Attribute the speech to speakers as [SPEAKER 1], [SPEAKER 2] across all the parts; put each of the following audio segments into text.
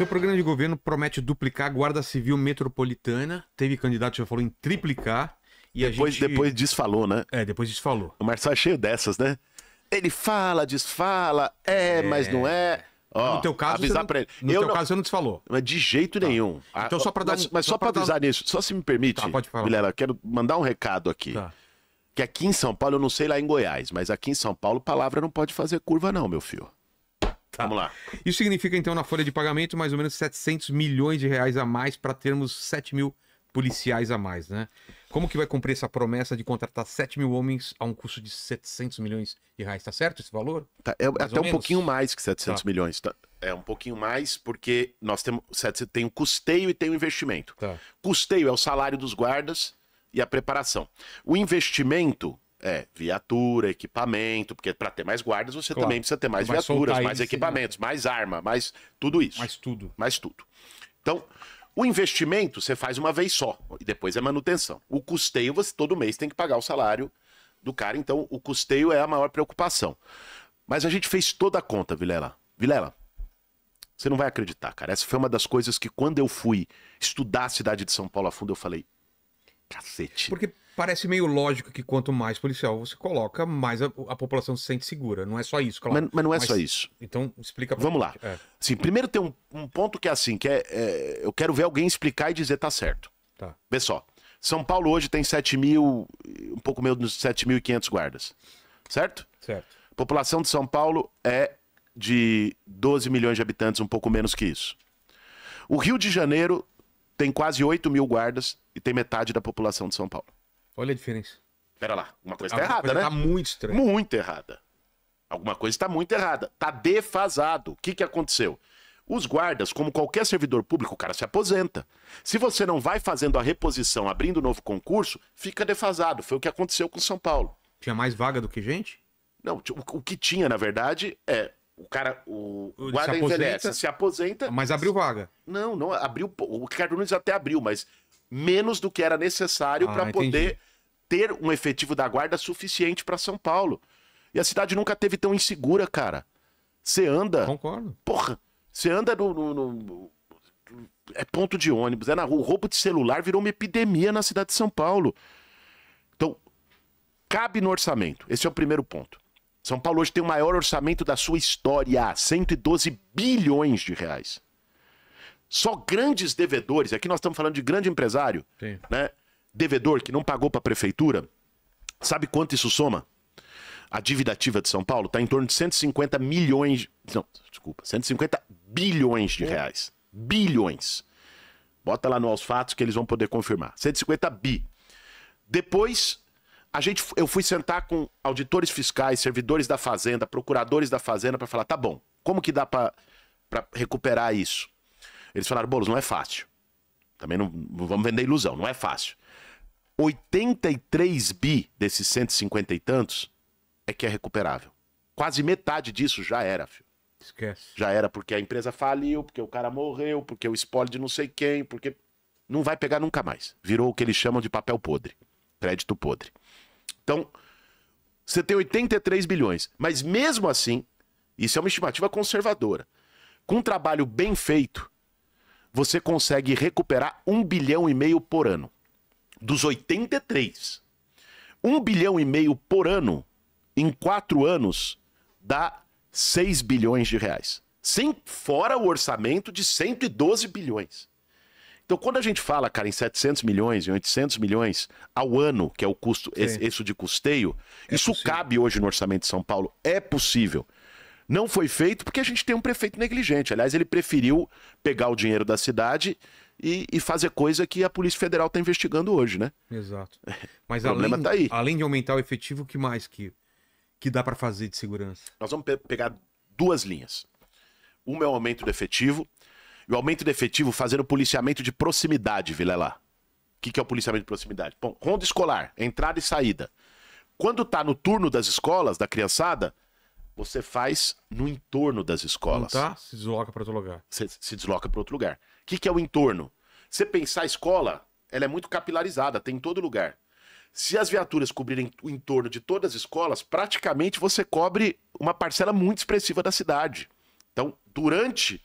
[SPEAKER 1] Seu programa de governo promete duplicar a Guarda Civil Metropolitana. Teve candidato que já falou em triplicar. E depois, a gente... depois
[SPEAKER 2] desfalou, né? É, depois desfalou. O Marcelo é cheio dessas, né?
[SPEAKER 1] Ele fala, desfala,
[SPEAKER 2] é, é... mas não é. Ó, no teu caso, avisar para ele. No eu teu não... caso, você não desfalou. Mas de jeito tá. nenhum. Então, ah, só para dar Mas, mas só, só para avisar dar... nisso, só se me permite, tá, pode falar. Vilela, quero mandar um recado aqui. Tá. Que aqui em São Paulo, eu não sei lá em Goiás, mas aqui em São Paulo, palavra não pode fazer curva, não, meu filho.
[SPEAKER 1] Tá? Vamos lá. Isso significa, então, na folha de pagamento, mais ou menos 700 milhões de reais a mais para termos 7 mil policiais a mais, né? Como que vai cumprir essa promessa de contratar 7 mil homens a um custo de 700 milhões de reais? Tá certo esse valor? Tá,
[SPEAKER 2] é, é mais até um menos? pouquinho mais que 700 tá. milhões. Tá? É um pouquinho mais porque nós temos tem o custeio e tem o investimento. Tá. Custeio é o salário dos guardas e a preparação. O investimento é, viatura, equipamento, porque para ter mais guardas você claro. também precisa ter mais viaturas, mais isso, equipamentos, né? mais arma, mais tudo isso. Mais tudo. Mais tudo. Então, o investimento você faz uma vez só e depois é manutenção. O custeio você todo mês tem que pagar o salário do cara, então o custeio é a maior preocupação. Mas a gente fez toda a conta, Vilela. Vilela, você não vai acreditar, cara. Essa foi uma das coisas que quando eu fui estudar a cidade de São Paulo a fundo, eu falei, cacete.
[SPEAKER 1] Porque parece meio lógico que quanto mais policial você coloca, mais a, a população se sente segura. Não é só isso, claro. Mas, mas não é mas, só isso.
[SPEAKER 2] Então, explica pra Vamos gente. lá. É. Assim, primeiro tem um, um, ponto que é assim, que é, é, Eu quero ver alguém explicar e dizer tá certo. Tá. Vê só. São Paulo hoje tem 7 mil, um pouco menos de 7.500 guardas. Certo? Certo. A população de São Paulo é de 12 milhões de habitantes, um pouco menos que isso. O Rio de Janeiro tem quase 8 mil guardas e tem metade da população de São Paulo. Olha a diferença. Pera lá, uma coisa tá errada, coisa né? Tá muito estranha. Muito errada. Alguma coisa está muito errada. Tá defasado. O que, que aconteceu? Os guardas, como qualquer servidor público, o cara se aposenta. Se você não vai fazendo a reposição, abrindo novo concurso, fica defasado. Foi o que aconteceu com São Paulo. Tinha mais vaga do que gente? Não, o que tinha, na verdade, é o cara, o guarda se aposenta, envelhece, se aposenta. Mas abriu vaga. Não, não abriu. O Ricardo Nunes até abriu, mas menos do que era necessário ah, para poder ter um efetivo da guarda suficiente para São Paulo. E a cidade nunca teve tão insegura, cara. Você anda. Concordo. Porra, você anda no, no, no, É ponto de ônibus, é na rua. O roubo de celular virou uma epidemia na cidade de São Paulo. Então, cabe no orçamento. Esse é o primeiro ponto. São Paulo hoje tem o maior orçamento da sua história, 112 bilhões de reais. Só grandes devedores, aqui nós estamos falando de grande empresário, Sim. né? Devedor que não pagou para a prefeitura, sabe quanto isso soma? A dívida ativa de São Paulo está em torno de 150 milhões, não, desculpa, 150 bilhões de reais. Bilhões. Bota lá no fatos que eles vão poder confirmar. 150 bi. Depois, a gente, eu fui sentar com auditores fiscais, servidores da fazenda, procuradores da fazenda para falar, tá bom, como que dá para recuperar isso? Eles falaram, Boulos, não é fácil. Também não vamos vender ilusão, não é fácil. 83 bi desses 150 e tantos é que é recuperável. Quase metade disso já era, filho. Esquece. Já era porque a empresa faliu, porque o cara morreu, porque o spoiler de não sei quem, porque não vai pegar nunca mais. Virou o que eles chamam de papel podre, crédito podre. Então, você tem 83 bilhões, mas mesmo assim, isso é uma estimativa conservadora. Com um trabalho bem feito, você consegue recuperar um bilhão e meio por ano. Dos 83, um bilhão e meio por ano, em quatro anos, dá 6 bilhões de reais. Sem, fora o orçamento de 112 bilhões. Então, quando a gente fala, cara, em 700 milhões, em 800 milhões ao ano, que é o custo, isso de custeio, é isso possível. cabe hoje no orçamento de São Paulo? É possível. Não foi feito porque a gente tem um prefeito negligente. Aliás, ele preferiu pegar o dinheiro da cidade e, e fazer coisa que a Polícia Federal está investigando hoje, né?
[SPEAKER 1] Exato. Mas o problema além, tá aí. além de aumentar o efetivo, o que mais que, que dá para fazer de segurança? Nós vamos pe pegar
[SPEAKER 2] duas linhas. Uma é o aumento do efetivo, e o aumento do efetivo fazendo policiamento de proximidade, Vilela. O que, que é o policiamento de proximidade? Bom, ronda escolar, entrada e saída. Quando está no turno das escolas, da criançada, você faz no entorno das escolas. Não tá?
[SPEAKER 1] Se desloca para outro lugar.
[SPEAKER 2] Você se desloca para outro lugar. O que, que é o entorno? Você pensar a escola, ela é muito capilarizada, tem em todo lugar. Se as viaturas cobrirem o entorno de todas as escolas, praticamente você cobre uma parcela muito expressiva da cidade. Então, durante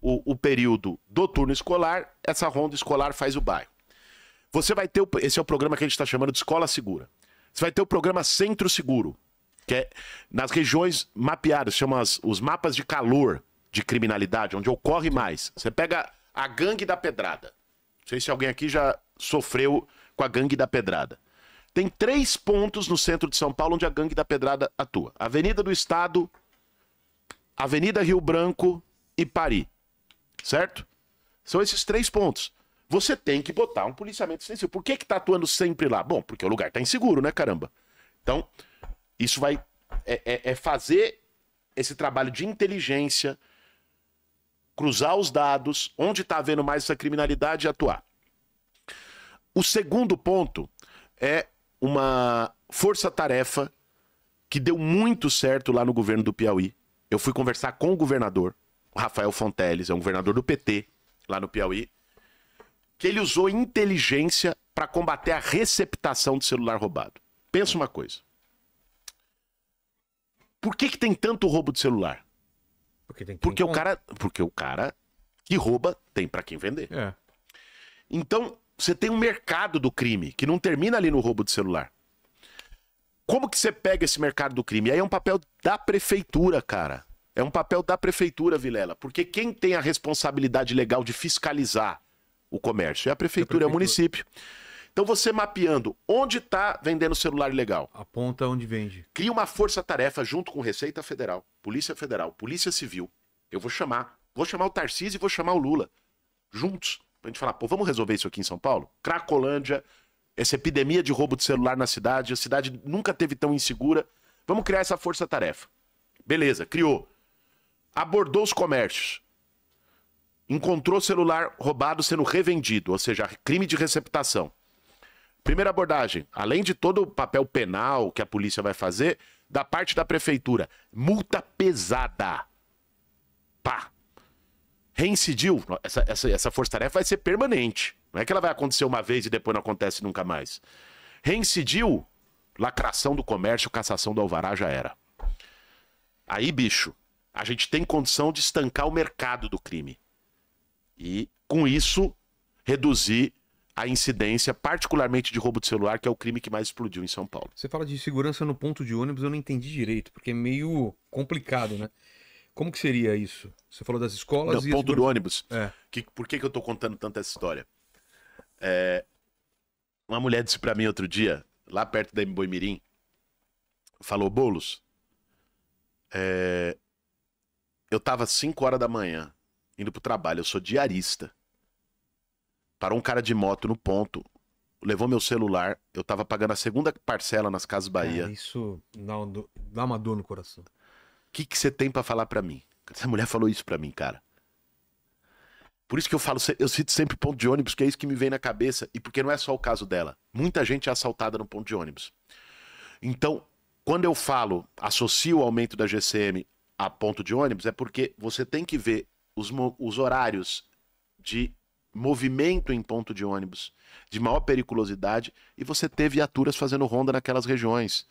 [SPEAKER 2] o, o período do turno escolar, essa ronda escolar faz o bairro. Você vai ter. O, esse é o programa que a gente está chamando de Escola Segura. Você vai ter o programa Centro Seguro que é nas regiões mapeadas, chama os mapas de calor de criminalidade, onde ocorre mais. Você pega a gangue da pedrada. Não sei se alguém aqui já sofreu com a gangue da pedrada. Tem três pontos no centro de São Paulo onde a gangue da pedrada atua: Avenida do Estado, Avenida Rio Branco e Paris. Certo? São esses três pontos. Você tem que botar um policiamento extensivo. Por que que tá atuando sempre lá? Bom, porque o lugar está inseguro, né, caramba? Então, isso vai. É, é, é fazer esse trabalho de inteligência, cruzar os dados, onde está havendo mais essa criminalidade e atuar. O segundo ponto é uma força-tarefa que deu muito certo lá no governo do Piauí. Eu fui conversar com o governador, Rafael Fonteles, é um governador do PT lá no Piauí, que ele usou inteligência para combater a receptação de celular roubado. Pensa uma coisa. Por que, que tem tanto roubo de celular? Porque, tem porque o cara, porque o cara que rouba tem para quem vender. É. Então você tem um mercado do crime que não termina ali no roubo de celular. Como que você pega esse mercado do crime? Aí é um papel da prefeitura, cara. É um papel da prefeitura, Vilela, porque quem tem a responsabilidade legal de fiscalizar o comércio é a prefeitura, a prefeitura. é o município. Então você mapeando onde está vendendo celular ilegal.
[SPEAKER 1] Aponta onde vende.
[SPEAKER 2] Cria uma força-tarefa junto com Receita Federal, Polícia Federal, Polícia Civil. Eu vou chamar. Vou chamar o Tarcísio e vou chamar o Lula. Juntos. Pra gente falar, pô, vamos resolver isso aqui em São Paulo? Cracolândia, essa epidemia de roubo de celular na cidade, a cidade nunca teve tão insegura. Vamos criar essa força-tarefa. Beleza, criou. Abordou os comércios encontrou celular roubado sendo revendido, ou seja, crime de receptação. Primeira abordagem, além de todo o papel penal que a polícia vai fazer, da parte da prefeitura, multa pesada. Pá. Reincidiu, essa, essa, essa força-tarefa vai ser permanente. Não é que ela vai acontecer uma vez e depois não acontece nunca mais. Reincidiu, lacração do comércio, cassação do alvará já era. Aí, bicho, a gente tem condição de estancar o mercado do crime. E, com isso, reduzir a incidência, particularmente de roubo de celular, que é o crime que mais explodiu em São
[SPEAKER 1] Paulo. Você fala de segurança no ponto de ônibus, eu não entendi direito, porque é meio complicado, né? Como que seria isso? Você falou das escolas não, e... ponto do ônibus.
[SPEAKER 2] É. Que, por que, que eu tô contando tanto essa história? É... Uma mulher disse para mim outro dia, lá perto da Mboimirim, falou, Bolos, é... eu tava 5 horas da manhã, indo pro trabalho, eu sou diarista. Parou um cara de moto no ponto, levou meu celular. Eu tava pagando a segunda parcela nas Casas Bahia. É,
[SPEAKER 1] isso dá uma, do... dá uma dor no coração. O
[SPEAKER 2] que, que você tem para falar para mim? Essa mulher falou isso para mim, cara. Por isso que eu falo, eu cito sempre ponto de ônibus, que é isso que me vem na cabeça, e porque não é só o caso dela. Muita gente é assaltada no ponto de ônibus. Então, quando eu falo, associo o aumento da GCM a ponto de ônibus, é porque você tem que ver os, os horários de movimento em ponto de ônibus de maior periculosidade e você ter viaturas fazendo ronda naquelas regiões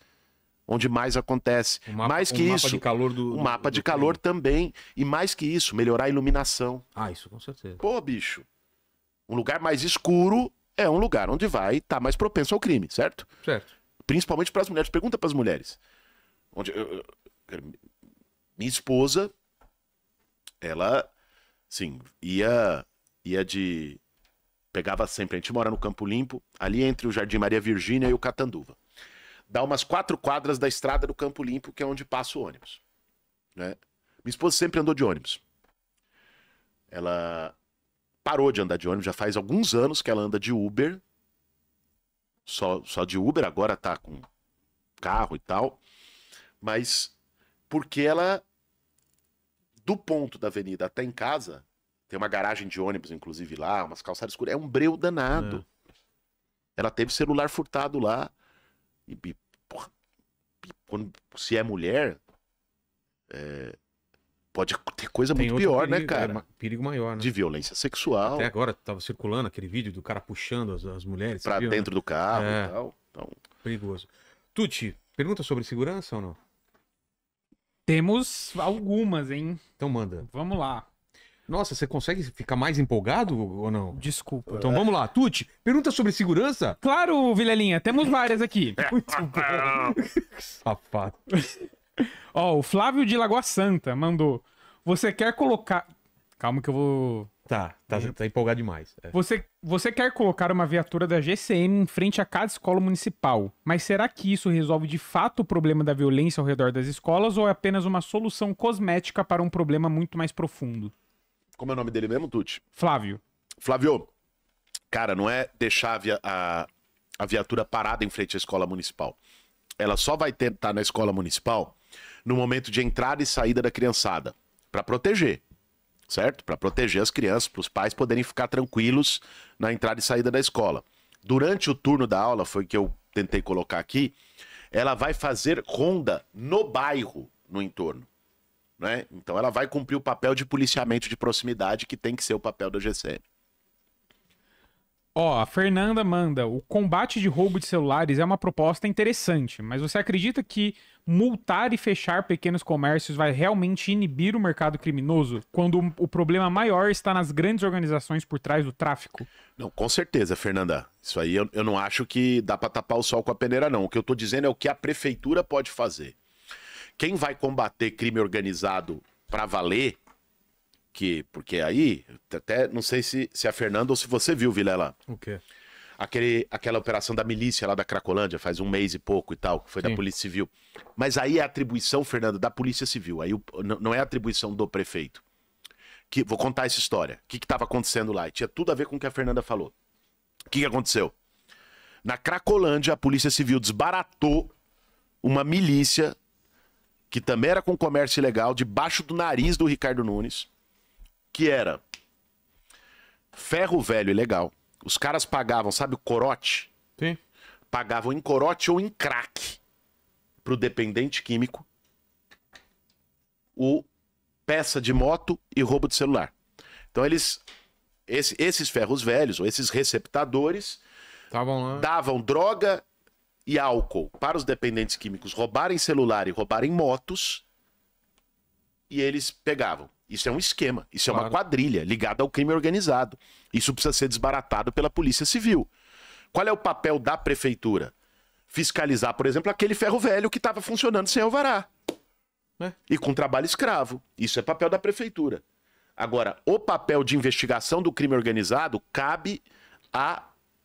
[SPEAKER 2] onde mais acontece. Mapa, mais que um isso, mapa de calor
[SPEAKER 1] do, um mapa do de calor
[SPEAKER 2] também e mais que isso, melhorar a iluminação. Ah, isso com certeza. Pô, bicho. Um lugar mais escuro é um lugar onde vai estar tá mais propenso ao crime, certo? Certo. Principalmente para as mulheres. Pergunta para as mulheres. Onde eu, eu, minha esposa ela sim, ia ia de. Pegava sempre. A gente mora no Campo Limpo, ali entre o Jardim Maria Virgínia e o Catanduva. Dá umas quatro quadras da estrada do Campo Limpo, que é onde passa o ônibus. Né? Minha esposa sempre andou de ônibus. Ela parou de andar de ônibus, já faz alguns anos que ela anda de Uber. Só, só de Uber, agora tá com carro e tal. Mas porque ela, do ponto da avenida até em casa, tem uma garagem de ônibus, inclusive, lá, umas calçadas escuras. É um breu danado. É. Ela teve celular furtado lá. E, e, porra, e quando, se é mulher, é, pode ter coisa Tem muito pior, né, perigo, né, cara? Perigo maior, né? De violência sexual. Até
[SPEAKER 1] agora tava circulando aquele vídeo do cara puxando as, as mulheres. Pra viu, né? dentro né? do carro é. e tal. Então... Perigoso. Tuti, pergunta sobre segurança ou não? Temos algumas, hein? Então manda. Vamos lá. Nossa, você consegue ficar mais empolgado ou não? Desculpa. Então vamos lá. Tuti, pergunta sobre segurança? Claro, Vilelinha, temos várias aqui. É, muito bom. É, Safado. Ó, o Flávio de Lagoa Santa mandou. Você quer colocar. Calma que eu vou. Tá, tá, uhum. tá empolgado demais. É. Você, você quer colocar uma viatura da GCM em frente a cada escola municipal, mas será que isso resolve de fato o problema da violência ao redor das escolas ou é apenas uma solução cosmética para um problema muito mais profundo?
[SPEAKER 2] Como é o nome dele mesmo, Tuti? Flávio. Flávio, cara, não é deixar a, via, a, a viatura parada em frente à escola municipal. Ela só vai tentar tá na escola municipal no momento de entrada e saída da criançada, para proteger, certo? Para proteger as crianças, para os pais poderem ficar tranquilos na entrada e saída da escola. Durante o turno da aula, foi que eu tentei colocar aqui, ela vai fazer ronda no bairro, no entorno. Né? Então ela vai cumprir o papel de policiamento de proximidade que tem que ser o papel da GCM.
[SPEAKER 1] Ó, oh, a Fernanda manda: o combate de roubo de celulares é uma proposta interessante, mas você acredita que multar e fechar pequenos comércios vai realmente inibir o mercado criminoso? Quando o problema maior está nas grandes organizações por trás do tráfico?
[SPEAKER 2] Não, com certeza, Fernanda. Isso aí eu, eu não acho que dá para tapar o sol com a peneira, não. O que eu estou dizendo é o que a prefeitura pode fazer. Quem vai combater crime organizado para valer, que porque aí, até não sei se, se a Fernanda ou se você viu, Vilela. O quê? Aquele, aquela operação da milícia lá da Cracolândia, faz um mês e pouco e tal, que foi Sim. da Polícia Civil. Mas aí é atribuição, Fernando, da Polícia Civil. Aí o, não é atribuição do prefeito. Que, vou contar essa história. O que estava acontecendo lá? E tinha tudo a ver com o que a Fernanda falou. O que, que aconteceu? Na Cracolândia, a Polícia Civil desbaratou uma milícia que também era com comércio ilegal, debaixo do nariz do Ricardo Nunes, que era ferro velho ilegal. Os caras pagavam, sabe, o corote? Sim. Pagavam em corote ou em crack pro dependente químico o peça de moto e roubo de celular. Então eles esse, esses ferros velhos ou esses receptadores davam droga e álcool para os dependentes químicos roubarem celular e roubarem motos e eles pegavam. Isso é um esquema, isso claro. é uma quadrilha ligada ao crime organizado. Isso precisa ser desbaratado pela Polícia Civil. Qual é o papel da prefeitura? Fiscalizar, por exemplo, aquele ferro velho que estava funcionando sem alvará. É. E com trabalho escravo. Isso é papel da prefeitura. Agora, o papel de investigação do crime organizado cabe à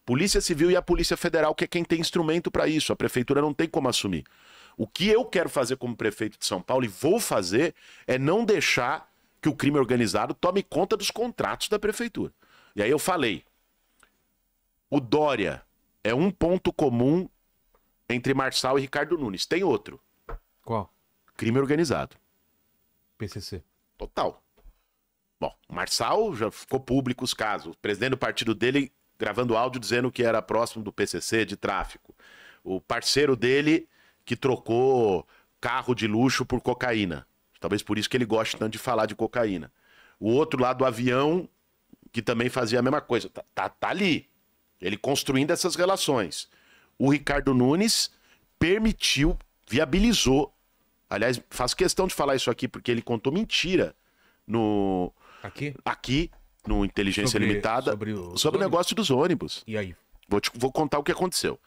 [SPEAKER 2] Polícia Civil e a Polícia Federal, que é quem tem instrumento para isso. A prefeitura não tem como assumir. O que eu quero fazer como prefeito de São Paulo e vou fazer é não deixar que o crime organizado tome conta dos contratos da prefeitura. E aí eu falei: o Dória é um ponto comum entre Marçal e Ricardo Nunes. Tem outro. Qual? Crime organizado. PCC. Total. Bom, Marçal já ficou público os casos. O presidente do partido dele gravando áudio dizendo que era próximo do PCC de tráfico. O parceiro dele que trocou carro de luxo por cocaína. Talvez por isso que ele goste tanto de falar de cocaína. O outro lá do avião, que também fazia a mesma coisa. Tá, tá, tá ali. Ele construindo essas relações. O Ricardo Nunes permitiu, viabilizou. Aliás, faço questão de falar isso aqui porque ele contou mentira no. Aqui? Aqui, no Inteligência sobre, Limitada sobre, o, sobre o negócio dos ônibus. E aí? Vou, te, vou contar o que aconteceu.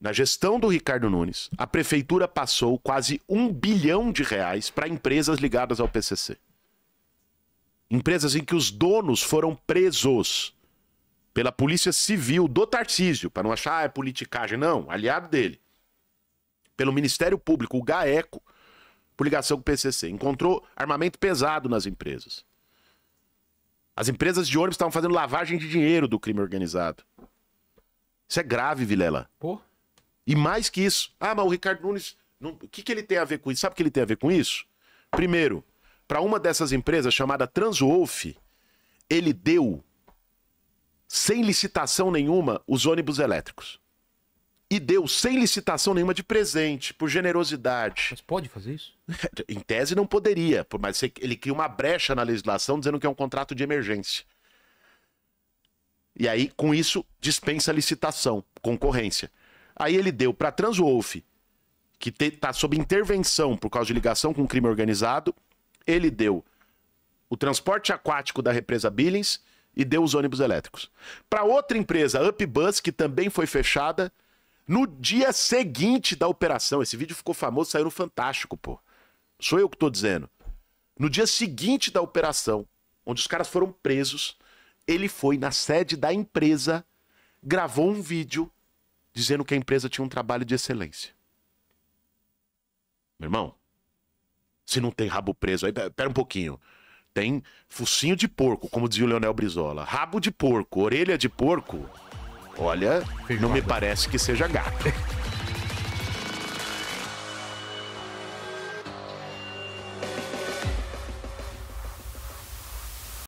[SPEAKER 2] Na gestão do Ricardo Nunes, a prefeitura passou quase um bilhão de reais para empresas ligadas ao PCC. Empresas em que os donos foram presos pela Polícia Civil do Tarcísio, para não achar ah, é politicagem, não, aliado dele. Pelo Ministério Público, o GAECO, por ligação com o PCC, encontrou armamento pesado nas empresas. As empresas de ônibus estavam fazendo lavagem de dinheiro do crime organizado. Isso é grave, Vilela. Pô. E mais que isso. Ah, mas o Ricardo Nunes. Não... O que, que ele tem a ver com isso? Sabe o que ele tem a ver com isso? Primeiro, para uma dessas empresas chamada Transwolf, ele deu, sem licitação nenhuma, os ônibus elétricos e deu sem licitação nenhuma de presente, por generosidade. Mas pode fazer isso? em tese não poderia, mas ele cria uma brecha na legislação dizendo que é um contrato de emergência. E aí, com isso, dispensa licitação, concorrência. Aí ele deu para a Transwolf, que está sob intervenção por causa de ligação com crime organizado, ele deu o transporte aquático da represa Billings e deu os ônibus elétricos. Para outra empresa, UpBus, que também foi fechada, no dia seguinte da operação, esse vídeo ficou famoso, saiu no Fantástico, pô. Sou eu que tô dizendo. No dia seguinte da operação, onde os caras foram presos, ele foi na sede da empresa, gravou um vídeo dizendo que a empresa tinha um trabalho de excelência. Meu irmão, se não tem rabo preso, aí pera um pouquinho. Tem focinho de porco, como dizia o Leonel Brizola. Rabo de porco, orelha de porco, Olha, não me parece que seja gato.